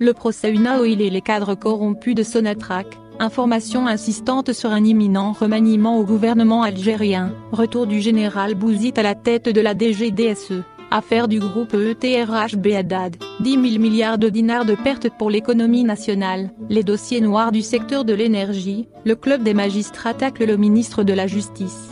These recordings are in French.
Le procès Unaoil et les cadres corrompus de Sonatrach, information insistante sur un imminent remaniement au gouvernement algérien, retour du général Bouzid à la tête de la DGDSE, affaire du groupe ETRHB Haddad, 10 000 milliards de dinars de pertes pour l'économie nationale, les dossiers noirs du secteur de l'énergie, le club des magistrats attaque le ministre de la Justice.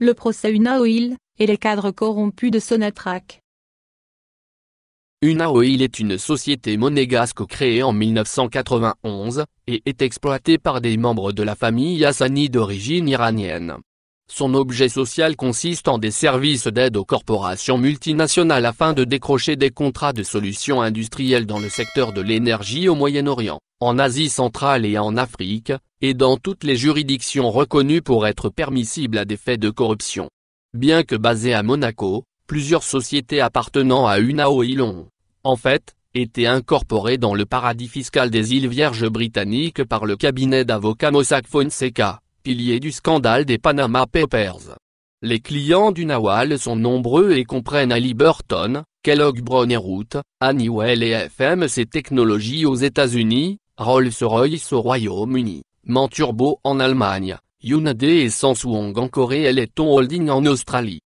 le procès Unaoil et les cadres corrompus de Sonatrach. Unaoil est une société monégasque créée en 1991, et est exploitée par des membres de la famille Hassani d'origine iranienne. Son objet social consiste en des services d'aide aux corporations multinationales afin de décrocher des contrats de solutions industrielles dans le secteur de l'énergie au Moyen-Orient, en Asie centrale et en Afrique, et dans toutes les juridictions reconnues pour être permissibles à des faits de corruption. Bien que basées à Monaco, plusieurs sociétés appartenant à UNAO Ilon, en fait, été incorporées dans le paradis fiscal des îles Vierges britanniques par le cabinet d'avocats Mossack Fonseca est du scandale des Panama Papers. Les clients du Nawal sont nombreux et comprennent Ali Burton, Kellogg Brown Honeywell et FMC Technologies aux États-Unis, Rolls-Royce au Royaume-Uni, Manturbo en Allemagne, Hyundai et Samsung en Corée et Letton Holding en Australie.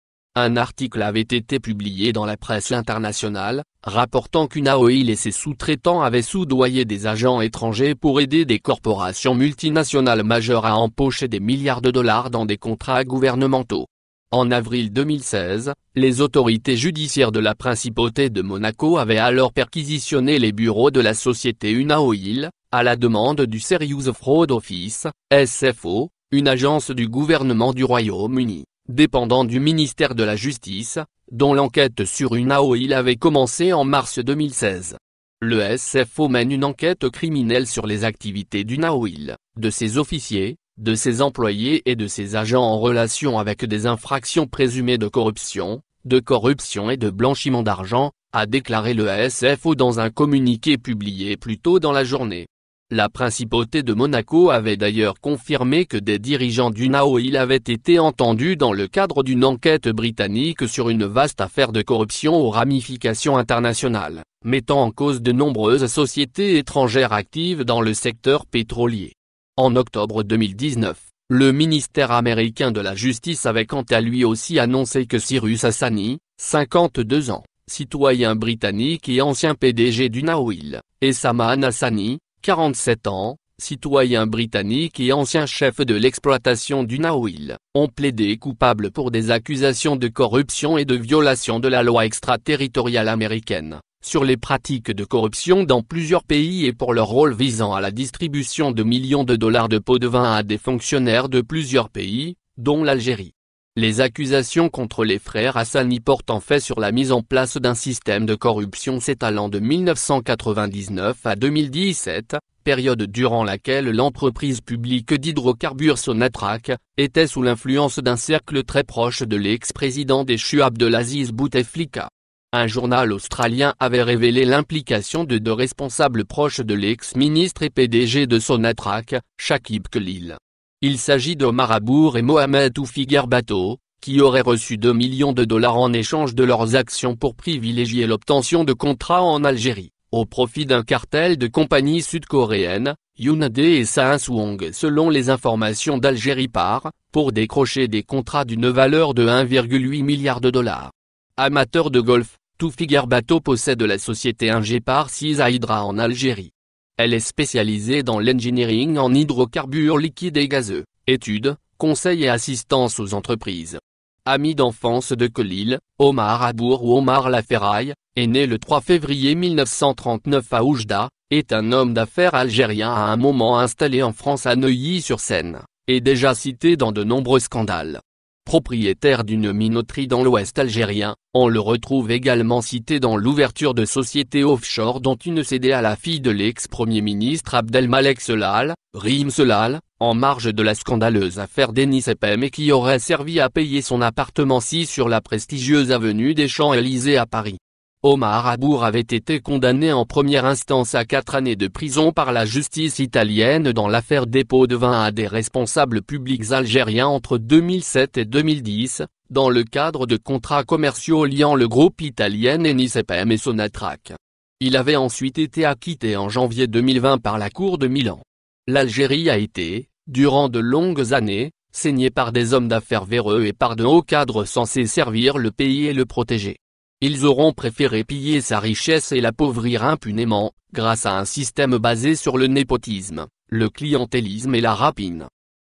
Un article avait été publié dans la presse internationale, rapportant qu'Unaoil et ses sous-traitants avaient soudoyé des agents étrangers pour aider des corporations multinationales majeures à empocher des milliards de dollars dans des contrats gouvernementaux. En avril 2016, les autorités judiciaires de la principauté de Monaco avaient alors perquisitionné les bureaux de la société Unaoil, à la demande du Serious Fraud Office, SFO, une agence du gouvernement du Royaume-Uni dépendant du ministère de la Justice, dont l'enquête sur une avait commencé en mars 2016. Le SFO mène une enquête criminelle sur les activités d'une AOIL, de ses officiers, de ses employés et de ses agents en relation avec des infractions présumées de corruption, de corruption et de blanchiment d'argent, a déclaré le SFO dans un communiqué publié plus tôt dans la journée. La principauté de Monaco avait d'ailleurs confirmé que des dirigeants du Naoïl avaient été entendus dans le cadre d'une enquête britannique sur une vaste affaire de corruption aux ramifications internationales, mettant en cause de nombreuses sociétés étrangères actives dans le secteur pétrolier. En octobre 2019, le ministère américain de la Justice avait quant à lui aussi annoncé que Cyrus Hassani, 52 ans, citoyen britannique et ancien PDG du Naoïl, et Saman Hassani, 47 ans, citoyens britanniques et ancien chef de l'exploitation du Nahuil, ont plaidé coupables pour des accusations de corruption et de violation de la loi extraterritoriale américaine, sur les pratiques de corruption dans plusieurs pays et pour leur rôle visant à la distribution de millions de dollars de pots de vin à des fonctionnaires de plusieurs pays, dont l'Algérie. Les accusations contre les frères Hassani portent en fait sur la mise en place d'un système de corruption s'étalant de 1999 à 2017, période durant laquelle l'entreprise publique d'hydrocarbures Sonatrach était sous l'influence d'un cercle très proche de l'ex-président de l'Aziz Bouteflika. Un journal australien avait révélé l'implication de deux responsables proches de l'ex-ministre et PDG de Sonatrach, Shakib Khalil. Il s'agit d'Omar Abour et Mohamed Oufi Bato, qui auraient reçu 2 millions de dollars en échange de leurs actions pour privilégier l'obtention de contrats en Algérie, au profit d'un cartel de compagnies sud-coréennes, Hyundai et Samsung selon les informations d'Algérie par, pour décrocher des contrats d'une valeur de 1,8 milliard de dollars. Amateur de golf, Toufigar Bato possède la société Ingepar Hydra en Algérie. Elle est spécialisée dans l'engineering en hydrocarbures liquides et gazeux, études, conseils et assistance aux entreprises. Ami d'enfance de Colil, Omar Abour ou Omar Laferraille, est né le 3 février 1939 à Oujda, est un homme d'affaires algérien à un moment installé en France à Neuilly-sur-Seine, et déjà cité dans de nombreux scandales propriétaire d'une minoterie dans l'ouest algérien, on le retrouve également cité dans l'ouverture de sociétés offshore dont une cédée à la fille de l'ex-premier ministre Abdelmalek Selal, Rim Selal, en marge de la scandaleuse affaire Denis Epem et qui aurait servi à payer son appartement ci sur la prestigieuse avenue des Champs-Élysées à Paris. Omar Abour avait été condamné en première instance à quatre années de prison par la justice italienne dans l'affaire dépôt de vin à des responsables publics algériens entre 2007 et 2010, dans le cadre de contrats commerciaux liant le groupe italien Nicepem et Sonatrac. Il avait ensuite été acquitté en janvier 2020 par la Cour de Milan. L'Algérie a été, durant de longues années, saignée par des hommes d'affaires véreux et par de hauts cadres censés servir le pays et le protéger. Ils auront préféré piller sa richesse et l'appauvrir impunément, grâce à un système basé sur le népotisme, le clientélisme et la rapine.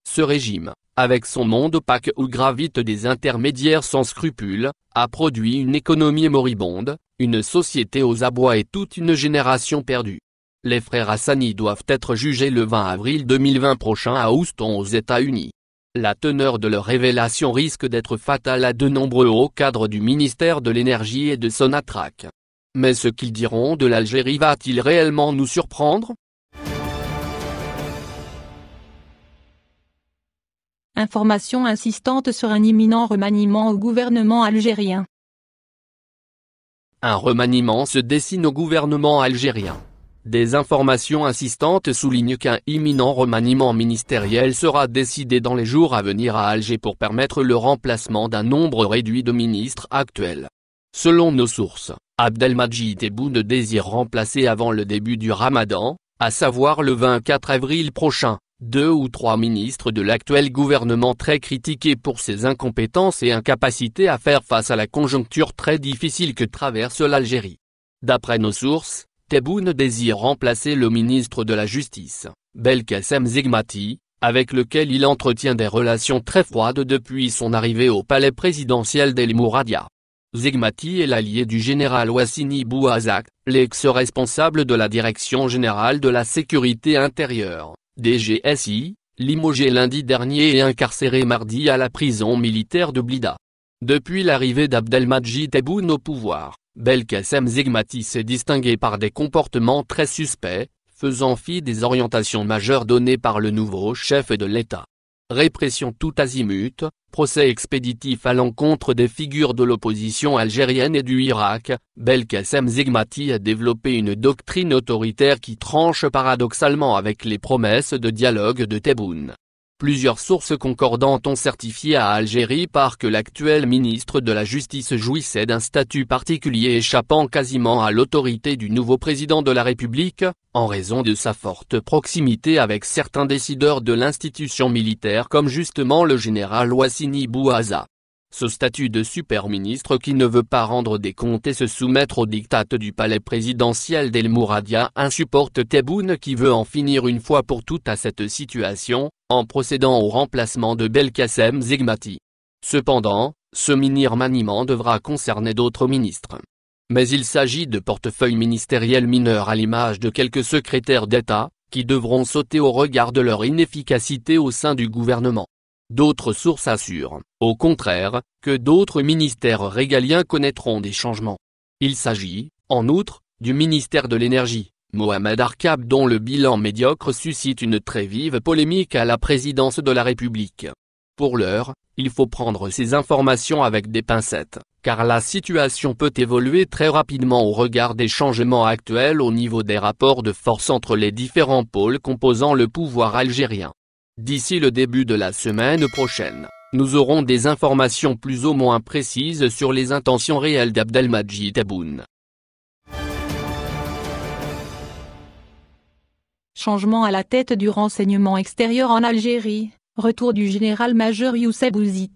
Ce régime, avec son monde opaque où gravitent des intermédiaires sans scrupules, a produit une économie moribonde, une société aux abois et toute une génération perdue. Les frères Hassani doivent être jugés le 20 avril 2020 prochain à Houston aux États-Unis la teneur de leur révélation risque d'être fatale à de nombreux hauts cadres du ministère de l'Énergie et de Sonatrach. Mais ce qu'ils diront de l'Algérie va-t-il réellement nous surprendre Information insistante sur un imminent remaniement au gouvernement algérien. Un remaniement se dessine au gouvernement algérien. Des informations insistantes soulignent qu'un imminent remaniement ministériel sera décidé dans les jours à venir à Alger pour permettre le remplacement d'un nombre réduit de ministres actuels. Selon nos sources, Abdelmadjid ne désire remplacer avant le début du ramadan, à savoir le 24 avril prochain, deux ou trois ministres de l'actuel gouvernement très critiqués pour ses incompétences et incapacités à faire face à la conjoncture très difficile que traverse l'Algérie. D'après nos sources, Tebboune désire remplacer le ministre de la Justice, Belkacem Zigmati, avec lequel il entretient des relations très froides depuis son arrivée au palais présidentiel d'El Mouradia. Zigmati est l'allié du général Wassini Bouazak, l'ex-responsable de la Direction Générale de la Sécurité Intérieure, DGSI, limogé lundi dernier et incarcéré mardi à la prison militaire de Blida. Depuis l'arrivée d'Abdelmadjid Tebboune au pouvoir, Belkacem Zigmati s'est distingué par des comportements très suspects, faisant fi des orientations majeures données par le nouveau chef de l'État. Répression tout azimut, procès expéditif à l'encontre des figures de l'opposition algérienne et du Irak, Belkacem Zigmati a développé une doctrine autoritaire qui tranche paradoxalement avec les promesses de dialogue de Tebboune. Plusieurs sources concordantes ont certifié à Algérie par que l'actuel ministre de la Justice jouissait d'un statut particulier échappant quasiment à l'autorité du nouveau président de la République, en raison de sa forte proximité avec certains décideurs de l'institution militaire comme justement le général Ouassini Bouaza ce statut de super-ministre qui ne veut pas rendre des comptes et se soumettre au diktat du palais présidentiel d'El Mouradia insupporte Tebboune qui veut en finir une fois pour toutes à cette situation, en procédant au remplacement de Belkacem Zigmati. Cependant, ce mini maniement devra concerner d'autres ministres. Mais il s'agit de portefeuilles ministériels mineurs à l'image de quelques secrétaires d'État, qui devront sauter au regard de leur inefficacité au sein du gouvernement. D'autres sources assurent, au contraire, que d'autres ministères régaliens connaîtront des changements. Il s'agit, en outre, du ministère de l'Énergie, Mohamed Arkab dont le bilan médiocre suscite une très vive polémique à la présidence de la République. Pour l'heure, il faut prendre ces informations avec des pincettes, car la situation peut évoluer très rapidement au regard des changements actuels au niveau des rapports de force entre les différents pôles composant le pouvoir algérien. D'ici le début de la semaine prochaine, nous aurons des informations plus ou moins précises sur les intentions réelles d'Abdelmajid Taboun. Changement à la tête du renseignement extérieur en Algérie, retour du général-major Youssef Bouzid.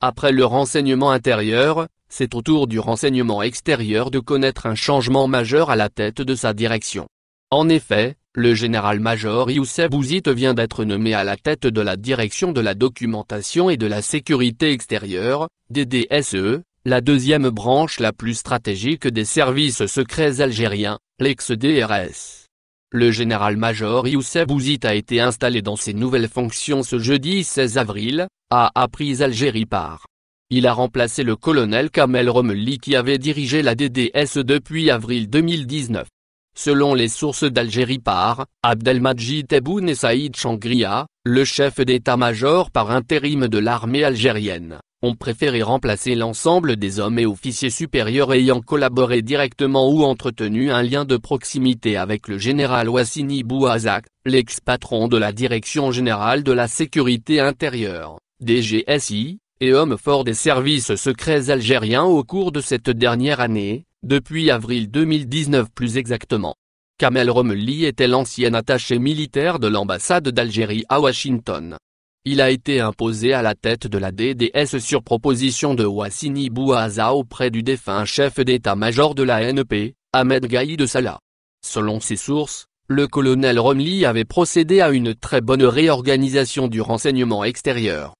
Après le renseignement intérieur, c'est au tour du renseignement extérieur de connaître un changement majeur à la tête de sa direction. En effet, le général-major Youssef Bouzid vient d'être nommé à la tête de la Direction de la Documentation et de la Sécurité Extérieure, DDSE, la deuxième branche la plus stratégique des services secrets algériens, l'ex-DRS. Le général-major Youssef Bouzid a été installé dans ses nouvelles fonctions ce jeudi 16 avril, a appris Algérie par. Il a remplacé le colonel Kamel Romeli qui avait dirigé la DDS e depuis avril 2019. Selon les sources d'Algérie par Abdelmajid Tebboune et Saïd Changria, le chef d'état-major par intérim de l'armée algérienne, ont préféré remplacer l'ensemble des hommes et officiers supérieurs ayant collaboré directement ou entretenu un lien de proximité avec le général Wassini Bouazak, l'ex-patron de la Direction Générale de la Sécurité Intérieure, DGSI, et homme fort des services secrets algériens au cours de cette dernière année, depuis avril 2019 plus exactement. Kamel Romli était l'ancien attaché militaire de l'ambassade d'Algérie à Washington. Il a été imposé à la tête de la DDS sur proposition de Wassini Bouaza auprès du défunt chef d'état-major de la NP, e Ahmed de Salah. Selon ses sources, le colonel Romli avait procédé à une très bonne réorganisation du renseignement extérieur.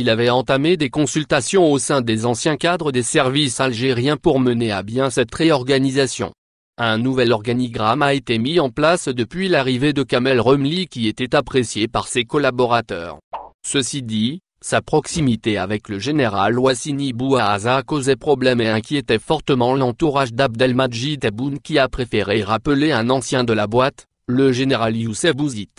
Il avait entamé des consultations au sein des anciens cadres des services algériens pour mener à bien cette réorganisation. Un nouvel organigramme a été mis en place depuis l'arrivée de Kamel Remli qui était apprécié par ses collaborateurs. Ceci dit, sa proximité avec le général Ouassini Bouaza causait problème et inquiétait fortement l'entourage d'Abdelmajid Tebboune qui a préféré rappeler un ancien de la boîte, le général Youssef Bouzit.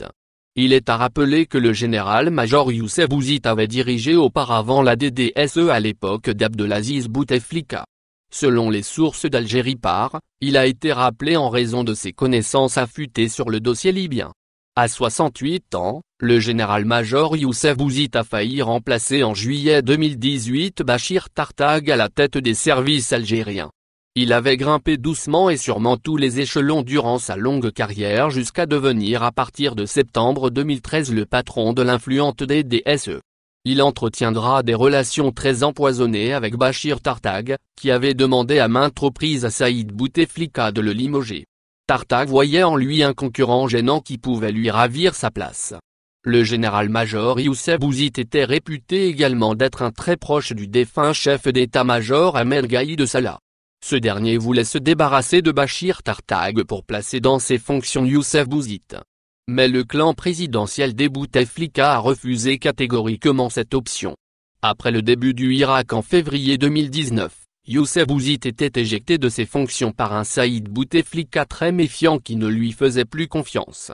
Il est à rappeler que le général-major Youssef Bouzit avait dirigé auparavant la DDSE à l'époque d'Abdelaziz Bouteflika. Selon les sources d'Algérie par, il a été rappelé en raison de ses connaissances affûtées sur le dossier libyen. À 68 ans, le général-major Youssef Bouzid a failli remplacer en juillet 2018 Bachir Tartag à la tête des services algériens. Il avait grimpé doucement et sûrement tous les échelons durant sa longue carrière jusqu'à devenir à partir de septembre 2013 le patron de l'influente DDSE. Il entretiendra des relations très empoisonnées avec Bachir Tartag, qui avait demandé à maintes reprises à Saïd Bouteflika de le limoger. Tartag voyait en lui un concurrent gênant qui pouvait lui ravir sa place. Le général-major Youssef Bouzit était réputé également d'être un très proche du défunt chef d'état-major Ahmed Gaïd Salah. Ce dernier voulait se débarrasser de Bachir Tartag pour placer dans ses fonctions Youssef Bouzid. Mais le clan présidentiel des Bouteflika a refusé catégoriquement cette option. Après le début du Irak en février 2019, Youssef Bouzid était éjecté de ses fonctions par un Saïd Bouteflika très méfiant qui ne lui faisait plus confiance.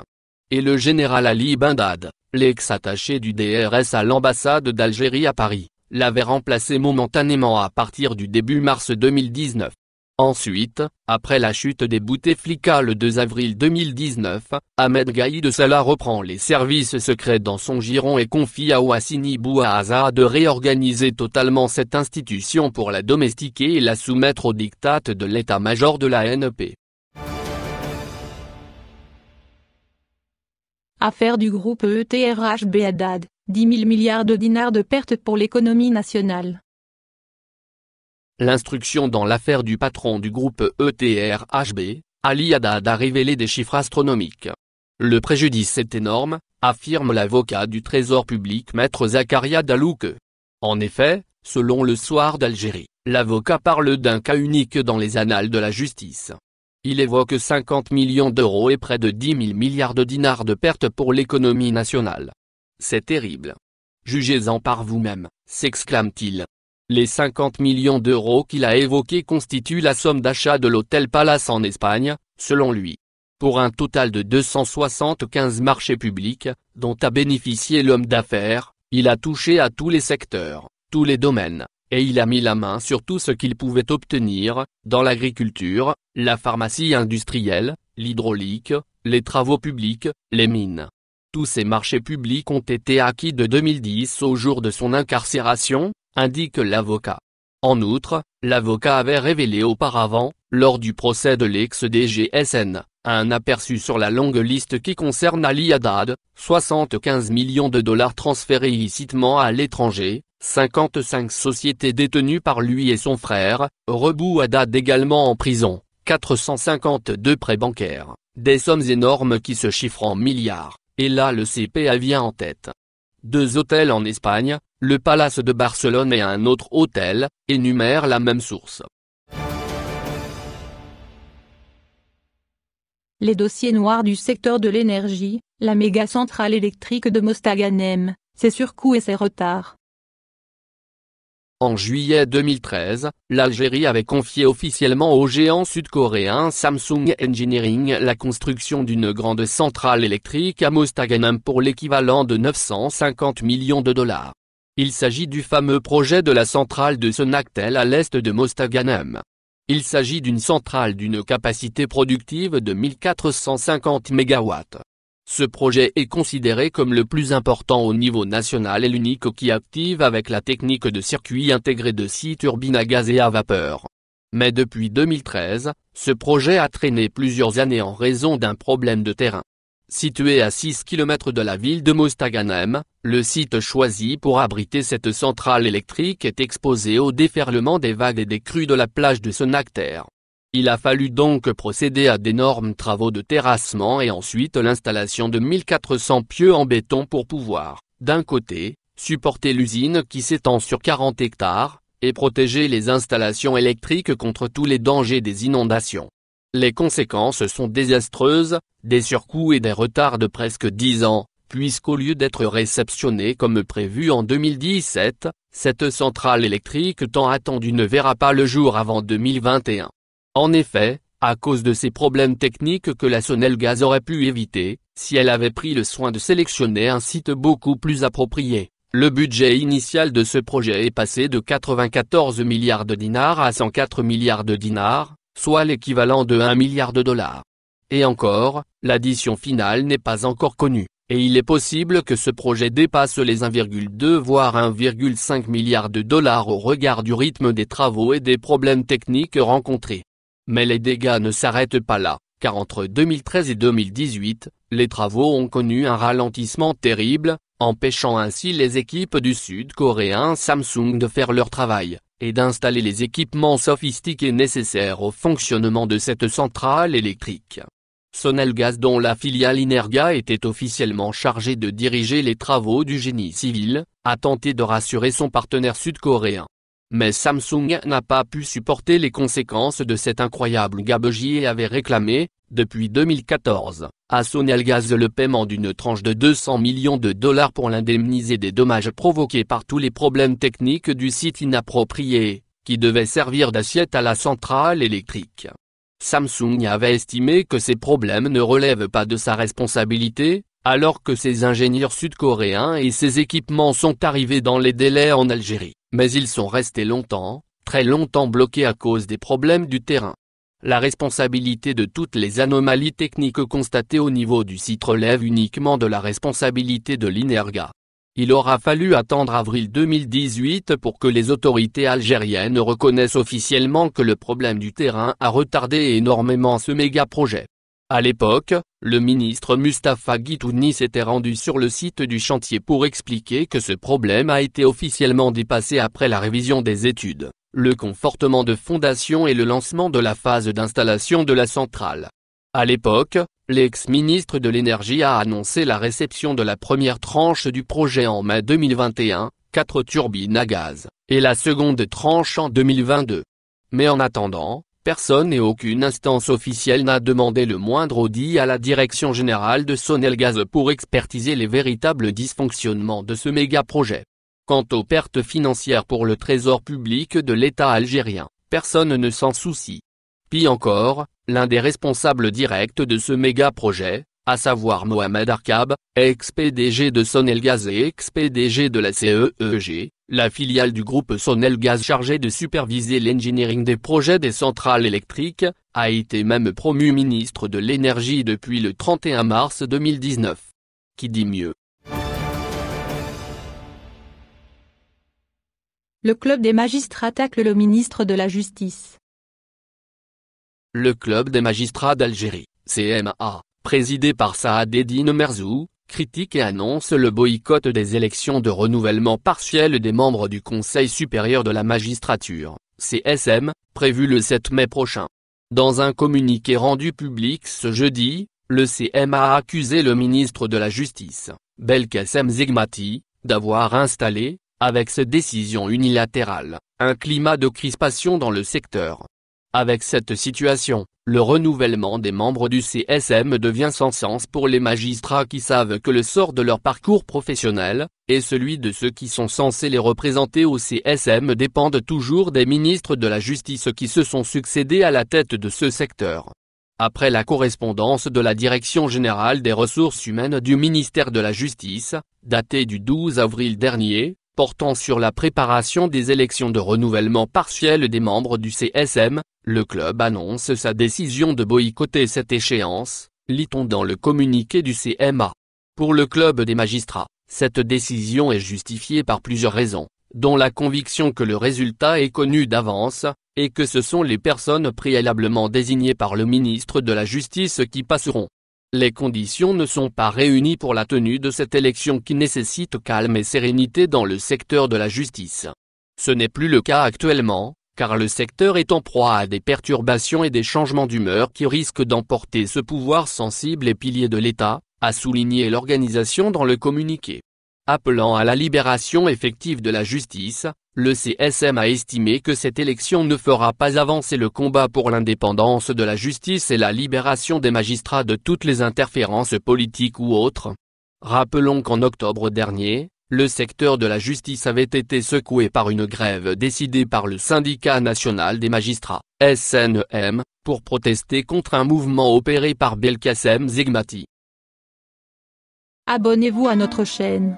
Et le général Ali Bindad, l'ex-attaché du DRS à l'ambassade d'Algérie à Paris, l'avait remplacé momentanément à partir du début mars 2019. Ensuite, après la chute des Bouteflika le 2 avril 2019, Ahmed Gaïd Salah reprend les services secrets dans son giron et confie à Ouassini Bouaza de réorganiser totalement cette institution pour la domestiquer et la soumettre au diktat de l'état-major de la NEP. Affaire du groupe ETRH Haddad 10 000 milliards de dinars de pertes pour l'économie nationale. L'instruction dans l'affaire du patron du groupe ETRHB, Ali Haddad a révélé des chiffres astronomiques. Le préjudice est énorme, affirme l'avocat du Trésor public maître Zakaria Dalouk. En effet, selon le Soir d'Algérie, l'avocat parle d'un cas unique dans les annales de la justice. Il évoque 50 millions d'euros et près de 10 000 milliards de dinars de pertes pour l'économie nationale. C'est terrible. Jugez-en par vous-même, s'exclame-t-il. Les 50 millions d'euros qu'il a évoqués constituent la somme d'achat de l'hôtel Palace en Espagne, selon lui. Pour un total de 275 marchés publics, dont a bénéficié l'homme d'affaires, il a touché à tous les secteurs, tous les domaines, et il a mis la main sur tout ce qu'il pouvait obtenir, dans l'agriculture, la pharmacie industrielle, l'hydraulique, les travaux publics, les mines, tous ces marchés publics ont été acquis de 2010 au jour de son incarcération, indique l'avocat. En outre, l'avocat avait révélé auparavant, lors du procès de l'ex-DGSN, un aperçu sur la longue liste qui concerne Ali Haddad, 75 millions de dollars transférés illicitement à l'étranger, 55 sociétés détenues par lui et son frère, Rebou Haddad également en prison, 452 prêts bancaires, des sommes énormes qui se chiffrent en milliards et là le CPA vient en tête. Deux hôtels en Espagne, le Palace de Barcelone et un autre hôtel, énumèrent la même source. Les dossiers noirs du secteur de l'énergie, la méga centrale électrique de Mostaganem, ses surcoûts et ses retards. En juillet 2013, l'Algérie avait confié officiellement au géant sud-coréen Samsung Engineering la construction d'une grande centrale électrique à Mostaganem pour l'équivalent de 950 millions de dollars. Il s'agit du fameux projet de la centrale de Sonactel à l'est de Mostaganem. Il s'agit d'une centrale d'une capacité productive de 1450 MW. Ce projet est considéré comme le plus important au niveau national et l'unique qui active avec la technique de circuit intégré de site turbines à gaz et à vapeur. Mais depuis 2013, ce projet a traîné plusieurs années en raison d'un problème de terrain. Situé à 6 km de la ville de Mostaganem, le site choisi pour abriter cette centrale électrique est exposé au déferlement des vagues et des crues de la plage de Sonacter. Il a fallu donc procéder à d'énormes travaux de terrassement et ensuite l'installation de 1400 pieux en béton pour pouvoir, d'un côté, supporter l'usine qui s'étend sur 40 hectares, et protéger les installations électriques contre tous les dangers des inondations. Les conséquences sont désastreuses, des surcoûts et des retards de presque 10 ans, puisqu'au lieu d'être réceptionnée comme prévu en 2017, cette centrale électrique tant attendue ne verra pas le jour avant 2021. En effet, à cause de ces problèmes techniques que la Gaz aurait pu éviter, si elle avait pris le soin de sélectionner un site beaucoup plus approprié. Le budget initial de ce projet est passé de 94 milliards de dinars à 104 milliards de dinars, soit l'équivalent de 1 milliard de dollars. Et encore, l'addition finale n'est pas encore connue, et il est possible que ce projet dépasse les 1,2 voire 1,5 milliard de dollars au regard du rythme des travaux et des problèmes techniques rencontrés. Mais les dégâts ne s'arrêtent pas là, car entre 2013 et 2018, les travaux ont connu un ralentissement terrible, empêchant ainsi les équipes du sud-coréen Samsung de faire leur travail, et d'installer les équipements sophistiqués nécessaires au fonctionnement de cette centrale électrique. Sonelgas dont la filiale Inerga était officiellement chargée de diriger les travaux du génie civil, a tenté de rassurer son partenaire sud-coréen, mais Samsung n'a pas pu supporter les conséquences de cette incroyable gabegie et avait réclamé, depuis 2014, à Sonelgaz le paiement d'une tranche de 200 millions de dollars pour l'indemniser des dommages provoqués par tous les problèmes techniques du site inapproprié, qui devait servir d'assiette à la centrale électrique. Samsung avait estimé que ces problèmes ne relèvent pas de sa responsabilité, alors que ses ingénieurs sud-coréens et ses équipements sont arrivés dans les délais en Algérie mais ils sont restés longtemps, très longtemps bloqués à cause des problèmes du terrain. La responsabilité de toutes les anomalies techniques constatées au niveau du site relève uniquement de la responsabilité de l'INERGA. Il aura fallu attendre avril 2018 pour que les autorités algériennes reconnaissent officiellement que le problème du terrain a retardé énormément ce méga projet. À l'époque, le ministre Mustapha Guitouni s'était rendu sur le site du chantier pour expliquer que ce problème a été officiellement dépassé après la révision des études, le confortement de fondation et le lancement de la phase d'installation de la centrale. À l'époque, l'ex-ministre de l'Énergie a annoncé la réception de la première tranche du projet en mai 2021, 4 turbines à gaz, et la seconde tranche en 2022. Mais en attendant, Personne et aucune instance officielle n'a demandé le moindre audit à la Direction Générale de Sonelgaz pour expertiser les véritables dysfonctionnements de ce méga-projet. Quant aux pertes financières pour le trésor public de l'État algérien, personne ne s'en soucie. Pis encore, l'un des responsables directs de ce méga-projet, à savoir Mohamed Arkab, ex-PDG de Sonelgaz et ex-PDG de la CEEG, la filiale du groupe Gaz chargée de superviser l'engineering des projets des centrales électriques, a été même promue ministre de l'énergie depuis le 31 mars 2019. Qui dit mieux Le club des magistrats attaque le ministre de la Justice. Le club des magistrats d'Algérie, CMA, présidé par Saad Eddine Merzou, critique et annonce le boycott des élections de renouvellement partiel des membres du Conseil supérieur de la magistrature, CSM, prévu le 7 mai prochain. Dans un communiqué rendu public ce jeudi, le CM a accusé le ministre de la Justice, Belkacem Zegmati, d'avoir installé, avec cette décision unilatérale, un climat de crispation dans le secteur. Avec cette situation, le renouvellement des membres du CSM devient sans sens pour les magistrats qui savent que le sort de leur parcours professionnel, et celui de ceux qui sont censés les représenter au CSM dépendent toujours des ministres de la Justice qui se sont succédés à la tête de ce secteur. Après la correspondance de la Direction Générale des Ressources Humaines du ministère de la Justice, datée du 12 avril dernier, portant sur la préparation des élections de renouvellement partiel des membres du CSM, le club annonce sa décision de boycotter cette échéance, lit-on dans le communiqué du CMA. Pour le club des magistrats, cette décision est justifiée par plusieurs raisons, dont la conviction que le résultat est connu d'avance, et que ce sont les personnes préalablement désignées par le ministre de la Justice qui passeront les conditions ne sont pas réunies pour la tenue de cette élection qui nécessite calme et sérénité dans le secteur de la justice. Ce n'est plus le cas actuellement, car le secteur est en proie à des perturbations et des changements d'humeur qui risquent d'emporter ce pouvoir sensible et pilier de l'État, a souligné l'organisation dans le communiqué. Appelant à la libération effective de la justice, le CSM a estimé que cette élection ne fera pas avancer le combat pour l'indépendance de la justice et la libération des magistrats de toutes les interférences politiques ou autres. Rappelons qu'en octobre dernier, le secteur de la justice avait été secoué par une grève décidée par le syndicat national des magistrats, SNM, pour protester contre un mouvement opéré par Belkacem Zigmati. Abonnez-vous à notre chaîne.